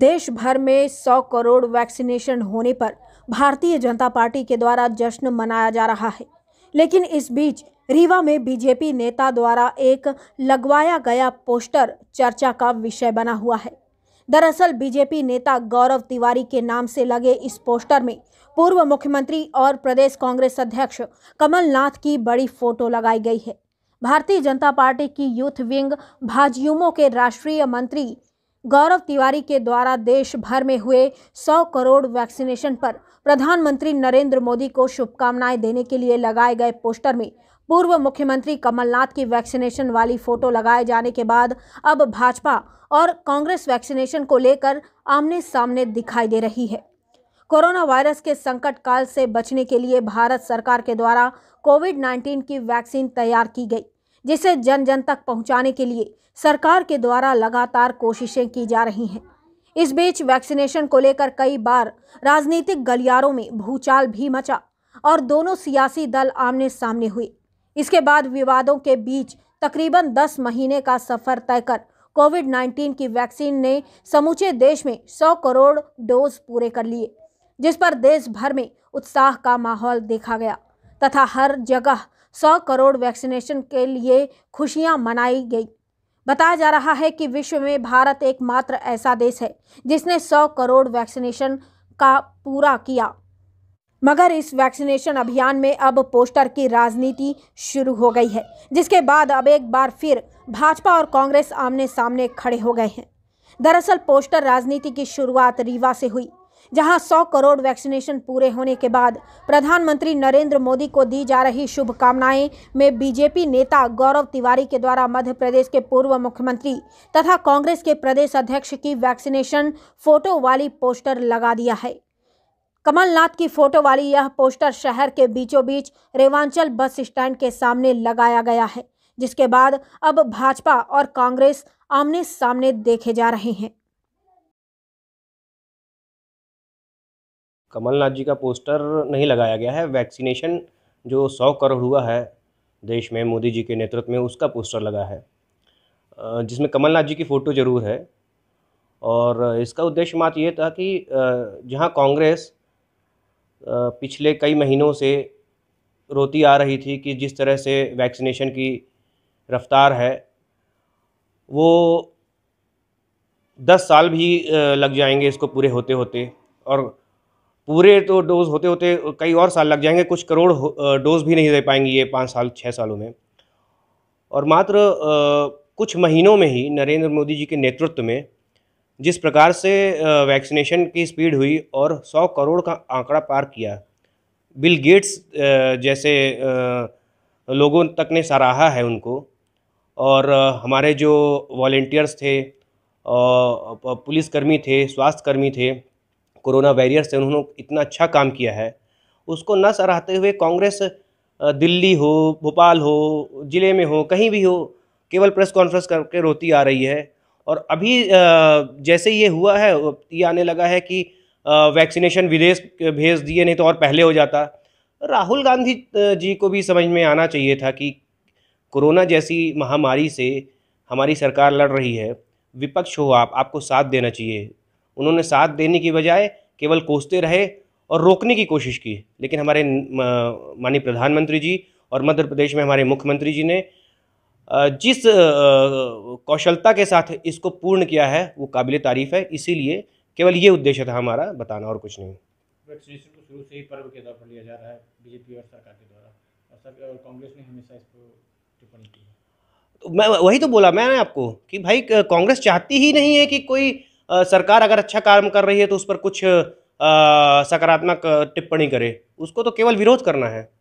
देश भर में 100 करोड़ वैक्सीनेशन होने पर भारतीय जनता पार्टी के द्वारा जश्न मनाया जा रहा है लेकिन इस बीच रीवा में बीजेपी नेता द्वारा एक लगवाया गया पोस्टर चर्चा का विषय बना हुआ है दरअसल बीजेपी नेता गौरव तिवारी के नाम से लगे इस पोस्टर में पूर्व मुख्यमंत्री और प्रदेश कांग्रेस अध्यक्ष कमलनाथ की बड़ी फोटो लगाई गई है भारतीय जनता पार्टी की यूथ विंग भाजयुमो के राष्ट्रीय मंत्री गौरव तिवारी के द्वारा देश भर में हुए 100 करोड़ वैक्सीनेशन पर प्रधानमंत्री नरेंद्र मोदी को शुभकामनाएं देने के लिए लगाए गए पोस्टर में पूर्व मुख्यमंत्री कमलनाथ की वैक्सीनेशन वाली फोटो लगाए जाने के बाद अब भाजपा और कांग्रेस वैक्सीनेशन को लेकर आमने सामने दिखाई दे रही है कोरोना वायरस के संकट काल से बचने के लिए भारत सरकार के द्वारा कोविड 19 की वैक्सीन तैयार की गई जिसे जन जन तक पहुंचाने के लिए सरकार के द्वारा लगातार कोशिशें की जा रही हैं इस बीच वैक्सीनेशन को लेकर कई बार राजनीतिक गलियारों में भूचाल भी मचा और दोनों सियासी दल आमने सामने हुए इसके बाद विवादों के बीच तकरीबन 10 महीने का सफर तय कर कोविड 19 की वैक्सीन ने समूचे देश में 100 करोड़ डोज पूरे कर लिए जिस पर देश भर में उत्साह का माहौल देखा गया तथा हर जगह सौ करोड़ वैक्सीनेशन के लिए खुशियां मनाई गई बताया जा रहा है कि विश्व में भारत एकमात्र ऐसा देश है जिसने 100 करोड़ वैक्सीनेशन का पूरा किया मगर इस वैक्सीनेशन अभियान में अब पोस्टर की राजनीति शुरू हो गई है जिसके बाद अब एक बार फिर भाजपा और कांग्रेस आमने सामने खड़े हो गए हैं दरअसल पोस्टर राजनीति की शुरुआत रीवा से हुई जहां 100 करोड़ वैक्सीनेशन पूरे होने के बाद प्रधानमंत्री नरेंद्र मोदी को दी जा रही शुभकामनाएं में बीजेपी नेता गौरव तिवारी के द्वारा मध्य प्रदेश के पूर्व मुख्यमंत्री तथा कांग्रेस के प्रदेश अध्यक्ष की वैक्सीनेशन फोटो वाली पोस्टर लगा दिया है कमलनाथ की फोटो वाली यह पोस्टर शहर के बीचों बीच रेवांचल बस स्टैंड के सामने लगाया गया है जिसके बाद अब भाजपा और कांग्रेस आमने सामने देखे जा रहे हैं कमलनाथ जी का पोस्टर नहीं लगाया गया है वैक्सीनेशन जो सौ करोड़ हुआ है देश में मोदी जी के नेतृत्व में उसका पोस्टर लगा है जिसमें कमलनाथ जी की फ़ोटो ज़रूर है और इसका उद्देश्य मात्र ये था कि जहाँ कांग्रेस पिछले कई महीनों से रोती आ रही थी कि जिस तरह से वैक्सीनेशन की रफ्तार है वो दस साल भी लग जाएंगे इसको पूरे होते होते और पूरे तो डोज होते होते कई और साल लग जाएंगे कुछ करोड़ डोज भी नहीं दे पाएंगे ये पाँच साल छः सालों में और मात्र कुछ महीनों में ही नरेंद्र मोदी जी के नेतृत्व में जिस प्रकार से वैक्सीनेशन की स्पीड हुई और 100 करोड़ का आंकड़ा पार किया बिल गेट्स जैसे लोगों तक ने सराहा है उनको और हमारे जो वॉल्टियर्स थे पुलिसकर्मी थे स्वास्थ्यकर्मी थे कोरोना बैरियर से उन्होंने इतना अच्छा काम किया है उसको न सराहते हुए कांग्रेस दिल्ली हो भोपाल हो ज़िले में हो कहीं भी हो केवल प्रेस कॉन्फ्रेंस करके रोती आ रही है और अभी जैसे ये हुआ है ये आने लगा है कि वैक्सीनेशन विदेश भेज दिए नहीं तो और पहले हो जाता राहुल गांधी जी को भी समझ में आना चाहिए था कि कोरोना जैसी महामारी से हमारी सरकार लड़ रही है विपक्ष हो आप आपको साथ देना चाहिए उन्होंने साथ देने की बजाय केवल कोसते रहे और रोकने की कोशिश की लेकिन हमारे माननीय प्रधानमंत्री जी और मध्य प्रदेश में हमारे मुख्यमंत्री जी ने जिस कौशलता के साथ इसको पूर्ण किया है वो काबिल तारीफ है इसीलिए केवल ये उद्देश्य था हमारा बताना और कुछ नहीं वैक्सीनेशन को शुरू से ही पर्व के तौर पर लिया जा रहा है बीजेपी और सरकार के द्वारा और कांग्रेस ने हमेशा इसको टिप्पणी की तो मैं वही तो बोला मैंने आपको कि भाई कांग्रेस चाहती ही नहीं है कि कोई सरकार अगर अच्छा काम कर रही है तो उस पर कुछ सकारात्मक टिप्पणी करे उसको तो केवल विरोध करना है